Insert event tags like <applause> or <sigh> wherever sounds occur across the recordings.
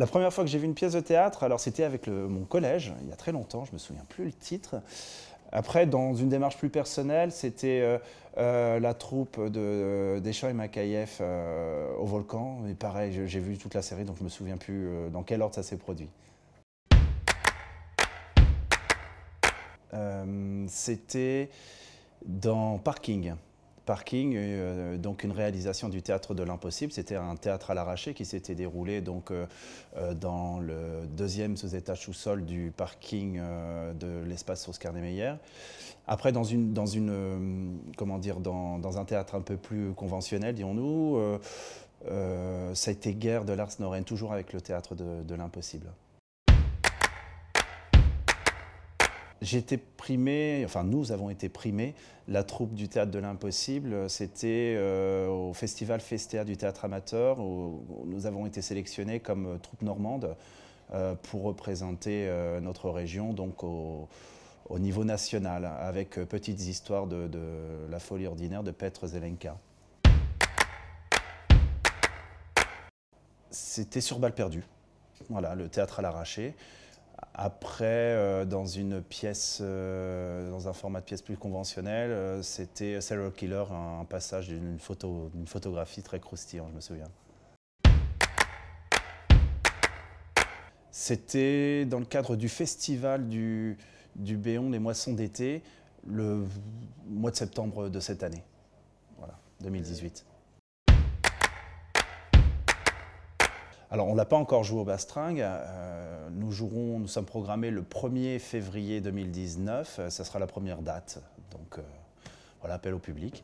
La première fois que j'ai vu une pièce de théâtre, alors c'était avec mon collège, il y a très longtemps, je ne me souviens plus le titre. Après, dans une démarche plus personnelle, c'était euh, euh, la troupe de euh, Deschamps et au volcan. Mais pareil, j'ai vu toute la série, donc je ne me souviens plus dans quel ordre ça s'est produit. c'était dans Parking parking, euh, donc une réalisation du théâtre de l'impossible. C'était un théâtre à l'arraché qui s'était déroulé donc euh, euh, dans le deuxième sous-étage sous-sol du parking de l'espace source Niemeyer. Après, dans une, dans une comment dire, dans, un théâtre un peu plus conventionnel, disons nous ça a été guerre de Lars Noren, toujours avec le théâtre de l'impossible. J'étais primé, enfin nous avons été primés, la troupe du théâtre de l'impossible, c'était euh, au festival Festéa du théâtre amateur, où, nous avons été sélectionnés comme euh, troupe normande euh, pour représenter notre région donc au, niveau national, avec Petites histoires de, la folie ordinaire de Petr Zelenka. C'était sur balle perdue, voilà, le théâtre à l'arraché. Après, euh, dans une pièce, euh, dans un format de pièce plus conventionnel, euh, c'était Serial Killer, un passage d'une photographie très croustillante, je me souviens. C'était dans le cadre du festival du, du Béon, les moissons d'été, le mois de septembre de cette année, voilà, 2018. Alors, on ne l'a pas encore joué au Bastring. Euh, nous jouerons, nous sommes programmés le 1er février 2019. Euh, ça sera la première date. Donc, euh, voilà, appel au public.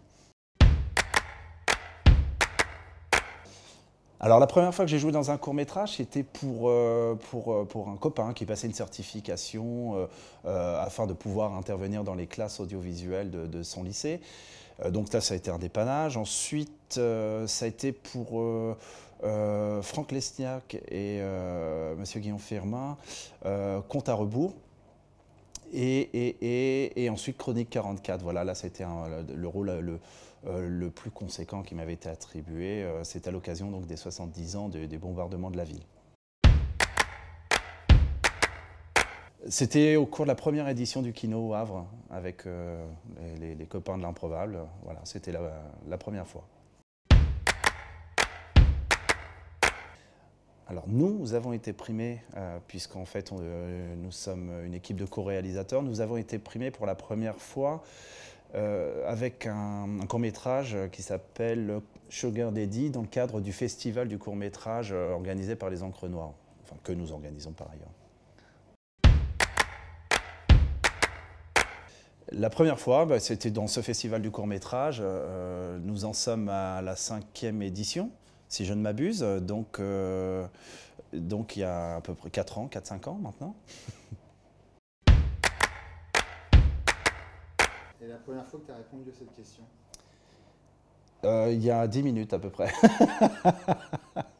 Alors la première fois que j'ai joué dans un court métrage, c'était pour, euh, euh, pour, un copain qui passait une certification euh, afin de pouvoir intervenir dans les classes audiovisuelles de, son lycée. donc là, ça a été un dépannage. Ensuite, ça a été pour Franck Lesniak et Monsieur Guillaume Fermin, Compte à rebours. Et, ensuite Chronique 44. Voilà, là c'était le rôle euh, le, plus conséquent qui m'avait été attribué. Euh, C'est à l'occasion des 70 ans des bombardements de la ville. C'était au cours de la première édition du Kino au Havre avec euh, les, copains de l'improbable. Voilà, c'était la première fois. alors nous, avons été primés, euh, puisqu'en fait euh, nous sommes une équipe de co-réalisateurs, nous avons été primés pour la première fois euh, avec un, court-métrage qui s'appelle Sugar Daddy dans le cadre du festival du court-métrage organisé par les Encres Noires, enfin que nous organisons par ailleurs. La première fois, bah, c'était dans ce festival du court-métrage. nous en sommes à la cinquième édition si je ne m'abuse. Euh, donc, il y a à peu près 4 ans, 4-5 ans maintenant. Et la première fois que tu as répondu à cette question euh, Il y a 10 minutes à peu près. <laughs>